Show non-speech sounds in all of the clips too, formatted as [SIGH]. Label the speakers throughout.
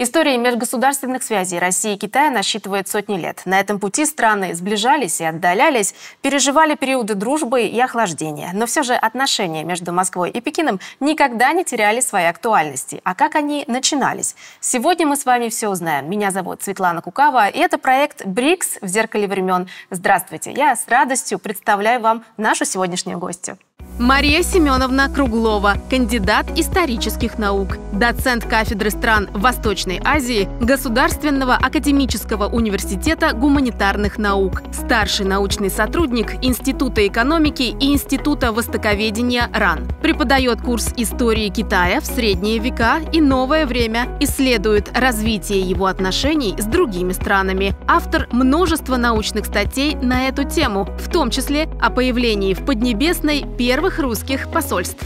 Speaker 1: История межгосударственных связей России и Китая насчитывает сотни лет. На этом пути страны сближались и отдалялись, переживали периоды дружбы и охлаждения. Но все же отношения между Москвой и Пекином никогда не теряли своей актуальности. А как они начинались? Сегодня мы с вами все узнаем. Меня зовут Светлана Кукава, и это проект «БРИКС в зеркале времен». Здравствуйте! Я с радостью представляю вам нашу сегодняшнюю гостью. Мария Семеновна Круглова, кандидат исторических наук, доцент кафедры стран Восточной Азии Государственного академического университета гуманитарных наук, старший научный сотрудник Института экономики и Института востоковедения РАН. Преподает курс истории Китая в средние века и новое время, исследует развитие его отношений с другими странами. Автор множества научных статей на эту тему, в том числе о появлении в Поднебесной первой первых русских посольств.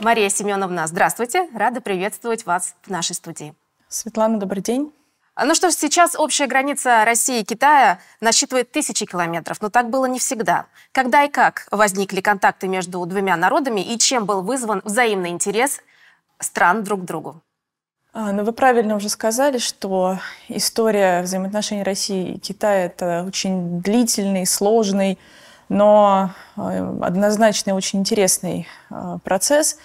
Speaker 1: Мария Семеновна, здравствуйте. Рада приветствовать вас в нашей студии.
Speaker 2: Светлана, добрый день.
Speaker 1: А, ну что ж, сейчас общая граница России и Китая насчитывает тысячи километров, но так было не всегда. Когда и как возникли контакты между двумя народами и чем был вызван взаимный интерес стран друг к другу?
Speaker 2: А, ну, вы правильно уже сказали, что история взаимоотношений России и Китая – это очень длительный, сложный, но э, однозначно очень интересный э, процесс.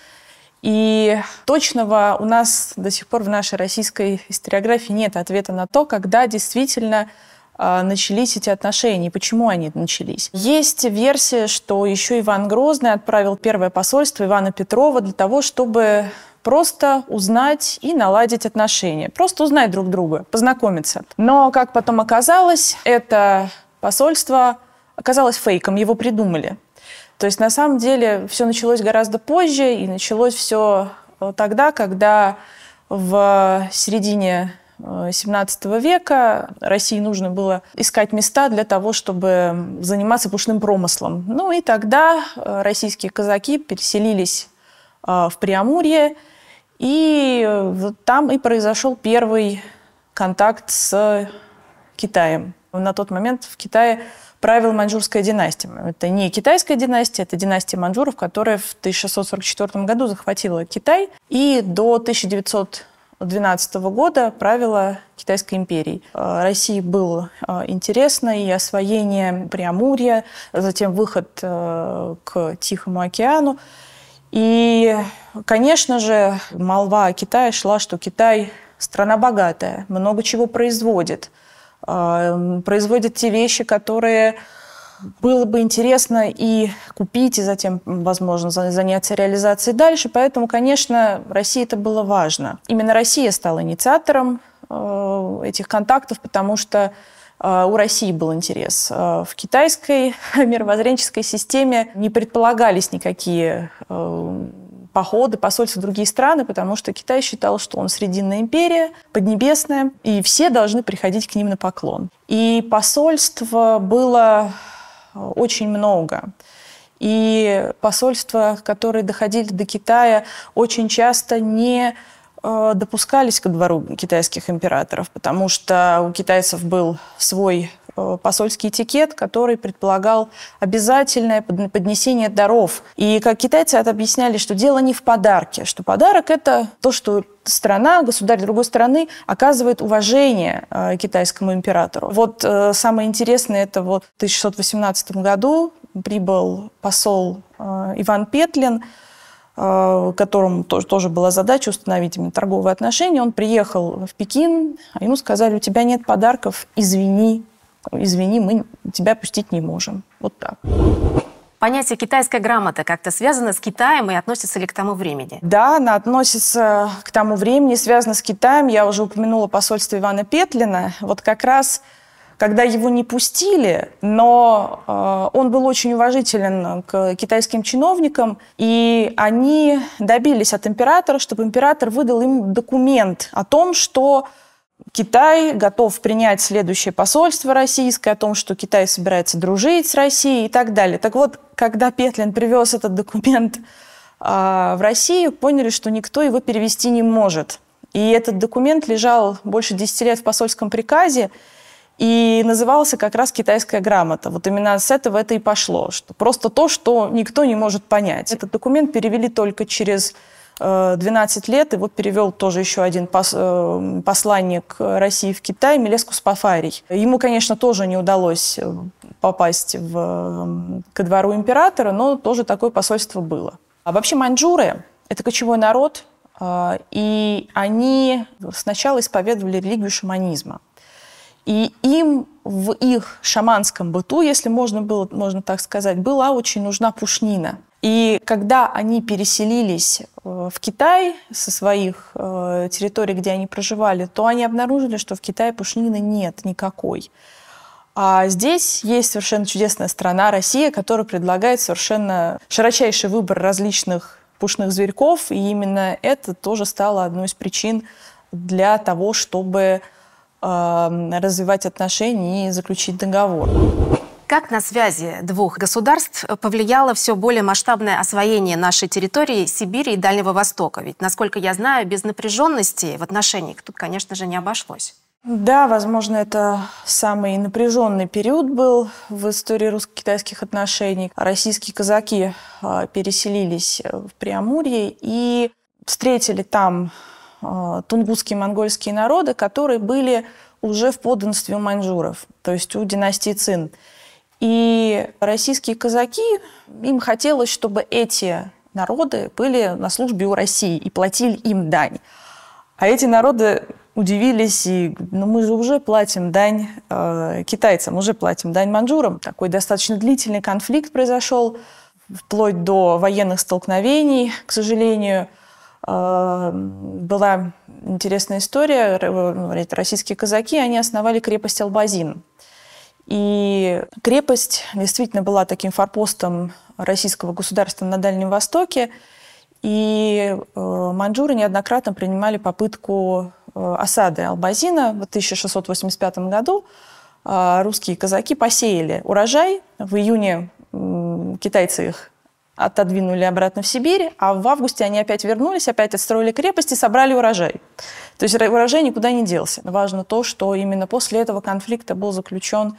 Speaker 2: И точного у нас до сих пор в нашей российской историографии нет ответа на то, когда действительно э, начались эти отношения, почему они начались. Есть версия, что еще Иван Грозный отправил первое посольство Ивана Петрова для того, чтобы просто узнать и наладить отношения, просто узнать друг друга, познакомиться. Но, как потом оказалось, это посольство оказалось фейком, его придумали. То есть на самом деле все началось гораздо позже, и началось все э, тогда, когда в середине 17 э, века России нужно было искать места для того, чтобы заниматься пушным промыслом. Ну и тогда э, российские казаки переселились в Преамурье, и э, там и произошел первый контакт с Китаем. На тот момент в Китае правил маньчжурская династия. Это не китайская династия, это династия маньчжуров, которая в 1644 году захватила Китай и до 1912 года правила Китайской империей. Э, России было э, интересно и освоение Преамурья, затем выход к Тихому океану. И, конечно же, молва о Китае шла, что Китай страна богатая, много чего производит. А, производит те вещи, которые было бы интересно и купить, и затем, возможно, заняться реализацией дальше. Поэтому, конечно, России это было важно. Именно Россия стала инициатором э, этих контактов, потому что а, у России был интерес. А, в китайской [LAUGHS] мировоззренческой системе не предполагались никакие а, походы, посольства в другие страны, потому что Китай считал, что он Срединная империя, Поднебесная, и все должны приходить к ним на поклон. И посольств было очень много. И посольства, которые доходили до Китая, очень часто не Э, допускались ко двору китайских императоров, потому что у китайцев был свой э, посольский этикет, который предполагал обязательное поднесение даров. И как китайцы это объясняли, что дело не в подарке, что подарок – это то, что страна, государь другой страны оказывает уважение э, китайскому императору. Вот самое интересное – это вот в 1618 году прибыл посол Иван Петлин, Э, которому тоже, тоже была задача установить именно торговые отношения, он приехал в Пекин, а ему сказали, у тебя нет подарков, извини, извини, мы тебя пустить не можем. Вот так.
Speaker 1: Понятие «китайская грамота» как-то связано с Китаем и относится ли к тому времени?
Speaker 2: Да, она относится к тому времени, связана с Китаем. Я уже упомянула посольство Ивана Петлина. Вот как раз когда его не пустили, но э, он был очень уважителен к китайским чиновникам, и они добились от императора, чтобы император выдал им документ о том, что Китай готов принять следующее посольство российское о том, что Китай собирается дружить с Россией и так далее. Так вот, когда Петлин привез этот документ э, в Россию, поняли, что никто его перевести не может. И этот документ лежал больше 10 лет в посольском приказе, и назывался как раз «Китайская грамота». Вот именно с этого это и пошло. Что просто то, что никто не может понять. Этот документ перевели только через 12 э, лет, его перевел тоже еще один пос, э, посланник России в Китай, Мелеску Спафарий. Ему, конечно, тоже не удалось э, попасть в, ко двору императора, но тоже такое посольство было. А вообще маньчжуры – это кочевой народ, и они сначала исповедовали религию шаманизма. И им в их шаманском быту, если можно было, можно так сказать, была очень нужна пушнина. И когда они переселились э, в Китай со своих э, территорий, где они проживали, то они обнаружили, что в Китае пушнины нет никакой. А здесь есть совершенно чудесная страна, Россия, которая предлагает совершенно широчайший выбор различных пушных зверьков, и именно это тоже стало одной из причин для того, чтобы Эм, развивать отношения и заключить договор.
Speaker 1: Как на связи двух государств повлияло все более масштабное освоение нашей территории Сибири и Дальнего Востока? Ведь, насколько я знаю, без напряженности в отношениях тут, конечно же, не обошлось.
Speaker 2: Да, возможно, это самый напряженный период был в истории русско-китайских отношений. Российские казаки а, переселились в Преамурье и встретили там Э, тунгусские монгольские народы, которые были уже в подданстве у маньчжуров, то есть у династии Цин. И российские казаки, им хотелось, чтобы эти народы были на службе у России и платили им дань. А эти народы удивились, и ну, мы же уже платим дань э, китайцам, уже платим дань манжурам. Такой достаточно длительный конфликт произошел, вплоть до военных столкновений, к сожалению – Эм, была интересная история. Э, российские казаки, они основали крепость Албазин. И крепость действительно была таким форпостом российского государства на Дальнем Востоке. И э, маньчжуры неоднократно принимали попытку э, осады Албазина в 1685 году. А русские казаки посеяли урожай. В июне китайцы их отодвинули обратно в Сибирь, а в августе они опять вернулись, опять отстроили крепости, собрали урожай. То есть урожай никуда не делся. Важно то, что именно после этого конфликта был заключен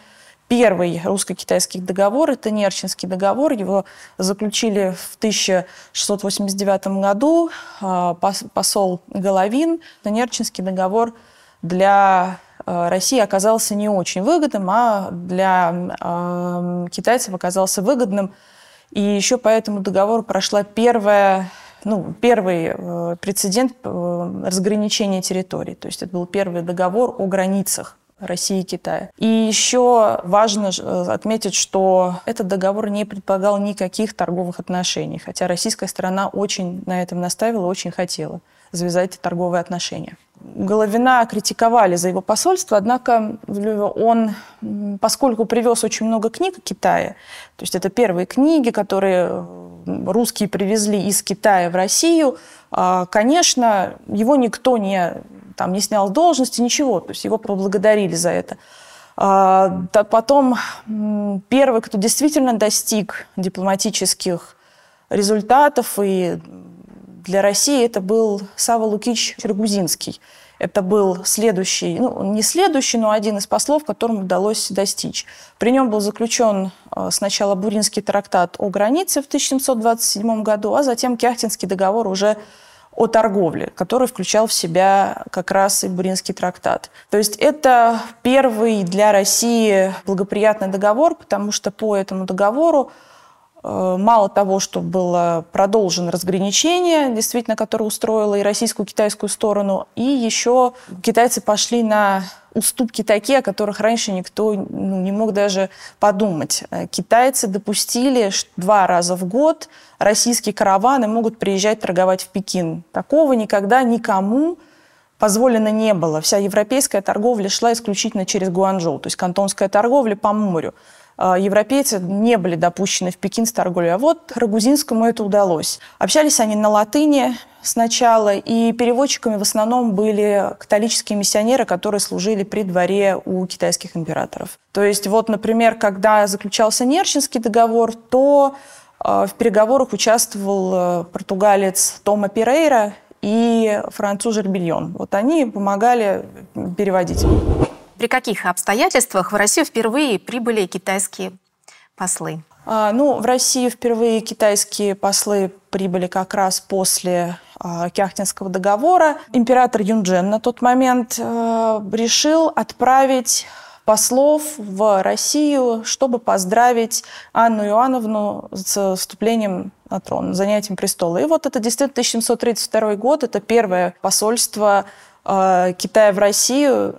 Speaker 2: первый русско-китайский договор, это Нерчинский договор. Его заключили в 1689 году а, посол Головин. Нерчинский договор для э, России оказался не очень выгодным, а для а, китайцев оказался выгодным и еще по этому договору прошла первая ну, первый э, прецедент э, разграничения территорий. То есть это был первый договор о границах России и Китая. И еще важно э, отметить, что этот договор не предполагал никаких торговых отношений, хотя российская сторона очень на этом наставила, очень хотела завязать торговые отношения. Головина критиковали за его посольство, однако он, поскольку привез очень много книг Китая, то есть это первые книги, которые русские привезли из Китая в Россию, а, конечно, его никто не, там, не снял с должности, ничего, то есть его поблагодарили за это. А, потом первый, кто действительно достиг дипломатических результатов и для России это был Сава Лукич Чергузинский. Это был следующий, ну, не следующий, но один из послов, которому удалось достичь. При нем был заключен э, сначала Буринский трактат о границе в 1727 году, а затем Кяхтинский договор уже о торговле, который включал в себя как раз и Буринский трактат. То есть это первый для России благоприятный договор, потому что по этому договору Э, мало того, что было продолжено разграничение, действительно, которое устроило и российскую, и китайскую сторону, и еще китайцы пошли на уступки такие, о которых раньше никто ну, не мог даже подумать. Э, китайцы допустили, что два раза в год российские караваны могут приезжать торговать в Пекин. Такого никогда никому позволено не было. Вся европейская торговля шла исключительно через Гуанчжоу, то есть кантонская торговля по морю. А, европейцы не были допущены в Пекин с торговлей. А вот Рагузинскому это удалось. Общались они на латыни сначала, и переводчиками в основном были католические миссионеры, которые служили при дворе у китайских императоров. То есть вот, например, когда заключался Нерчинский договор, то а, в переговорах участвовал а, португалец Тома Перейра и француз Жербильон. Вот они помогали переводить.
Speaker 1: При каких обстоятельствах в Россию впервые прибыли китайские послы?
Speaker 2: А, ну, в Россию впервые китайские послы прибыли как раз после а, Кяхтинского договора. Император Юнджен на тот момент а, решил отправить послов в Россию, чтобы поздравить Анну Иоанновну с вступлением на трон, занятием престола. И вот это действительно 1732 год, это первое посольство э, Китая в Россию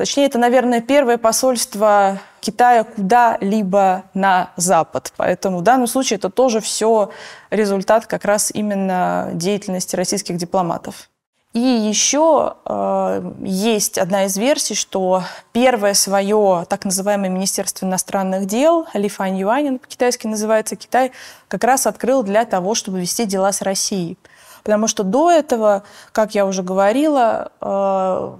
Speaker 2: Точнее, это, наверное, первое посольство Китая куда-либо на Запад. Поэтому в данном случае это тоже все результат как раз именно деятельности российских дипломатов. И еще э, есть одна из версий, что первое свое так называемое Министерство иностранных дел, Ли Фань Юань, по-китайски называется, Китай как раз открыл для того, чтобы вести дела с Россией. Потому что до этого, как я уже говорила, э,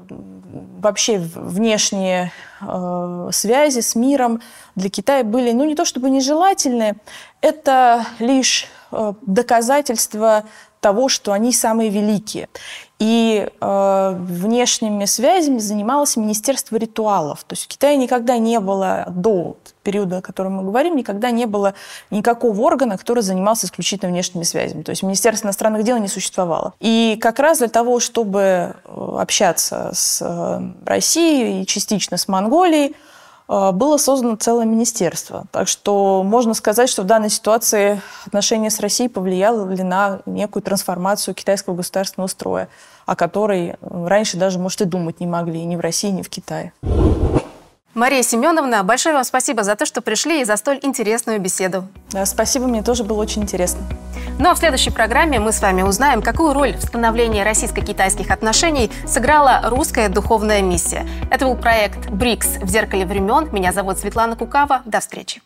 Speaker 2: вообще внешние э, связи с миром для Китая были, ну, не то чтобы нежелательны, это лишь э, доказательство того, что они самые великие. И э, внешними связями занималось Министерство ритуалов. То есть в Китае никогда не было до периода, о котором мы говорим, никогда не было никакого органа, который занимался исключительно внешними связями. То есть Министерство иностранных дел не существовало. И как раз для того, чтобы э, общаться с э, Россией и частично с Монголией, Э, было создано целое министерство. Так что можно сказать, что в данной ситуации отношения с Россией повлияли на некую трансформацию китайского государственного строя, о которой раньше даже, может, и думать не могли ни в России, ни в Китае.
Speaker 1: Мария Семеновна, большое вам спасибо за то, что пришли и за столь интересную беседу. Да, спасибо, мне тоже было очень интересно. Ну а в следующей программе мы с вами узнаем, какую роль в становлении российско-китайских отношений сыграла русская духовная миссия. Это был проект «БРИКС. В зеркале времен». Меня зовут Светлана Кукава. До встречи.